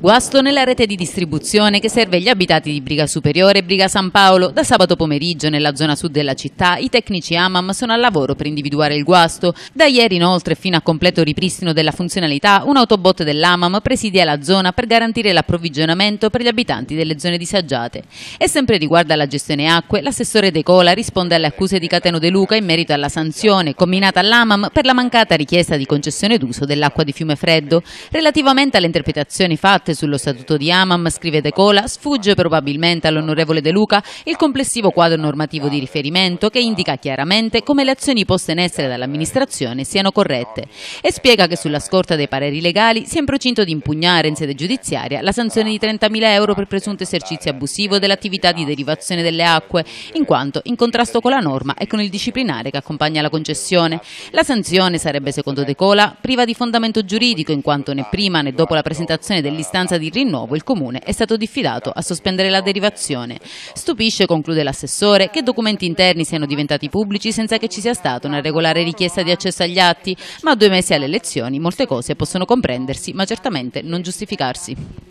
Guasto nella rete di distribuzione che serve gli abitati di Briga Superiore e Briga San Paolo. Da sabato pomeriggio nella zona sud della città i tecnici AMAM sono al lavoro per individuare il guasto. Da ieri inoltre fino a completo ripristino della funzionalità un autobot dell'AMAM presidia la zona per garantire l'approvvigionamento per gli abitanti delle zone disagiate. E sempre riguardo alla gestione acque, l'assessore De Cola risponde alle accuse di Cateno De Luca in merito alla sanzione combinata all'AMAM per la mancata richiesta di concessione d'uso dell'acqua di fiume freddo. Relativamente alle interpretazioni fatte sullo statuto di Amam, scrive De Cola, sfugge probabilmente all'onorevole De Luca il complessivo quadro normativo di riferimento che indica chiaramente come le azioni poste in essere dall'amministrazione siano corrette e spiega che sulla scorta dei pareri legali si è in procinto di impugnare in sede giudiziaria la sanzione di 30.000 euro per presunto esercizio abusivo dell'attività di derivazione delle acque, in quanto in contrasto con la norma e con il disciplinare che accompagna la concessione. La sanzione sarebbe, secondo De Cola, priva di fondamento giuridico in quanto né prima né dopo la presentazione del dell'istanza di rinnovo il Comune è stato diffidato a sospendere la derivazione. Stupisce, conclude l'assessore, che documenti interni siano diventati pubblici senza che ci sia stata una regolare richiesta di accesso agli atti, ma a due mesi alle elezioni molte cose possono comprendersi ma certamente non giustificarsi.